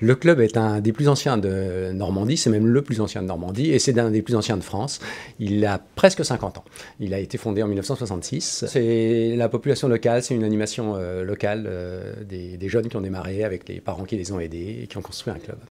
Le club est un des plus anciens de Normandie, c'est même le plus ancien de Normandie, et c'est un des plus anciens de France. Il a presque 50 ans. Il a été fondé en 1966. C'est la population locale, c'est une animation euh, locale euh, des, des, jeunes qui ont démarré avec les parents qui les ont aidés et qui ont construit un club.